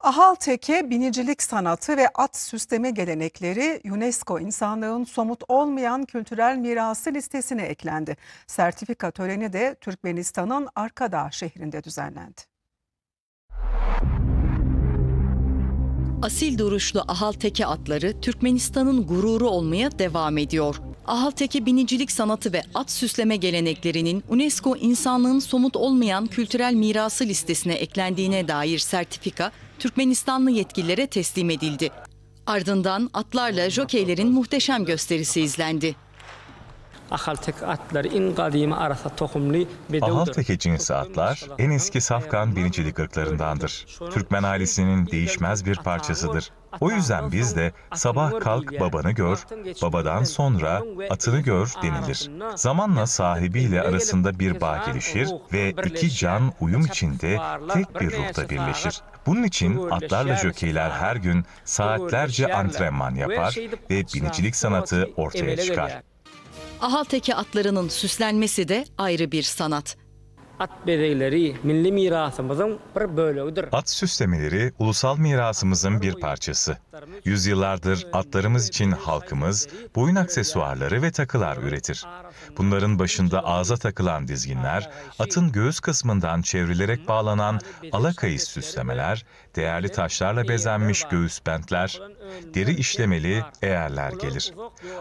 Ahalteke binicilik sanatı ve at süsleme gelenekleri UNESCO insanlığın somut olmayan kültürel mirası listesine eklendi. Sertifika töreni de Türkmenistan'ın Arkadağ şehrinde düzenlendi. Asil duruşlu Ahalteke atları Türkmenistan'ın gururu olmaya devam ediyor. Ahalteki binicilik sanatı ve at süsleme geleneklerinin UNESCO insanlığın somut olmayan kültürel mirası listesine eklendiğine dair sertifika Türkmenistanlı yetkililere teslim edildi. Ardından atlarla jokeylerin muhteşem gösterisi izlendi. Ahaltek atlar in kadime arasa tohumlu bedevdir. Ahaltek cinsi atlar en eski Safkan binicilik ırklarındandır. Türkmen şey ailesinin değişmez bir parçasıdır. O yüzden biz de sabah kalk babanı gör, babadan sonra atını gör denilir. Zamanla sahibiyle arasında bir bağ gelişir ve iki can uyum içinde tek bir ruhta birleşir. Bunun için atlarla jökeyler her gün saatlerce antrenman yapar ve binicilik sanatı ortaya çıkar. Ahalteki atlarının süslenmesi de ayrı bir sanat at bezeleri milli mirasımızın bir bölüğüdür. At süslemeleri ulusal mirasımızın bir parçası. Yüzyıllardır atlarımız için halkımız boyun aksesuarları ve takılar üretir. Bunların başında ağza takılan dizginler, atın göğüs kısmından çevrilerek bağlanan alakayız süslemeler, değerli taşlarla bezenmiş göğüs bentler, deri işlemeli eğerler gelir.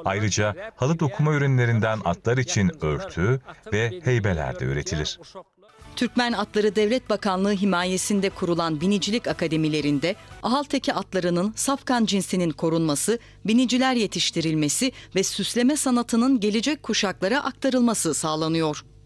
Ayrıca halı dokuma ürünlerinden atlar için örtü ve heybeler de üretilir. Türkmen Atları Devlet Bakanlığı himayesinde kurulan binicilik akademilerinde Ahalteki atlarının safkan cinsinin korunması, biniciler yetiştirilmesi ve süsleme sanatının gelecek kuşaklara aktarılması sağlanıyor.